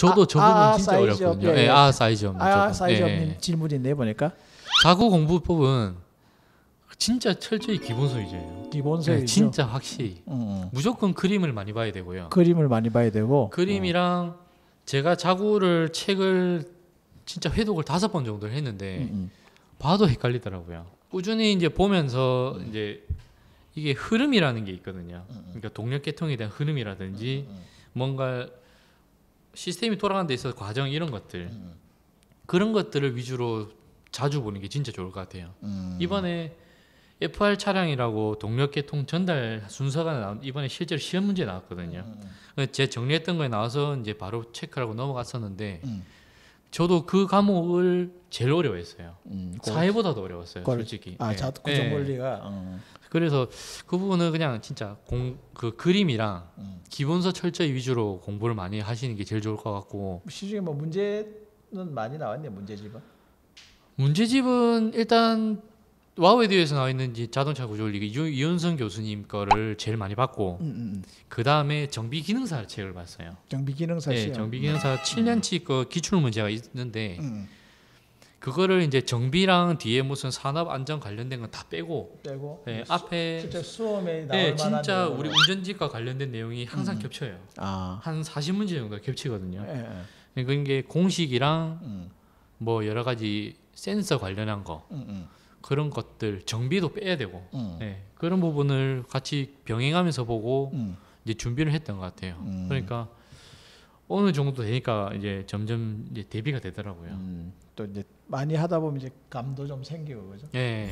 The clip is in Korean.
저도 아, 저 부분 아, 진짜 사이즈업, 어렵거든요. 예, 아, 아, 예. 아사이즈업아사이즈업 예. 질문인데 보니까 자구 공부법은 진짜 철저히 기본 소유제예요. 기본 소유. 예, 진짜 확실히 음, 음. 무조건 그림을 많이 봐야 되고요. 그림을 많이 봐야 되고 그림이랑 음. 제가 자구를 책을 진짜 회독을 다섯 번 정도 했는데 음, 음. 봐도 헷갈리더라고요. 꾸준히 이제 보면서 이제 이게 흐름이라는 게 있거든요. 음, 그러니까 동력 계통에 대한 흐름이라든지 뭔가 시스템이 돌아가는 데 있어서 과정 이런 것들 음. 그런 것들을 위주로 자주 보는 게 진짜 좋을 것 같아요. 음. 이번에 FR 차량이라고 동력 계통 전달 순서가 나 이번에 실제로 시험 문제 나왔거든요. 음. 음, 음. 그 제 정리했던 거에 나와서 이제 바로 체크하고 넘어갔었는데 음. 저도 그 과목을 제일 어려워했어요. 음, 그 사회보다도 어려웠어요, 걸, 솔직히. 아, 예. 자, 구조 원리가. 예. 어. 그래서 그 부분은 그냥 진짜 공, 그 그림이랑 음. 기본서 철저히 위주로 공부를 많이 하시는 게 제일 좋을 것 같고. 시중에 뭐 문제는 많이 나왔네요, 문제집은. 문제집은 일단 와우에듀에서 나와 있는 자동차 구조물리기 이윤성 교수님 거를 제일 많이 봤고 음, 음. 음. 그 다음에 정비 기능사 책을 봤어요. 정비 기능사 네, 정비 기능사 음. 7년치 그 기출 문제가 있는데 음, 음. 그거를 이제 정비랑 뒤에 무슨 산업 안전 관련된 건 다 빼고 빼고 네, 수, 앞에 네, 진짜 수험에 나올 네, 진짜 우리 운전직과 관련된 내용이 항상 겹쳐요. 아. 한 40문제 정도 겹치거든요. 예, 예. 그게 그러니까 공식이랑 뭐 여러 가지 센서 관련한 거. 그런 것들 정비도 빼야 되고 음. 네, 그런 부분을 같이 병행하면서 보고 음. 이제 준비를 했던 것 같아요. 음. 그러니까 어느 정도 되니까 이제 점점 이제 대비가 되더라고요. 음. 또 이제 많이 하다 보면 이제 감도 좀 생기고 그죠? 예.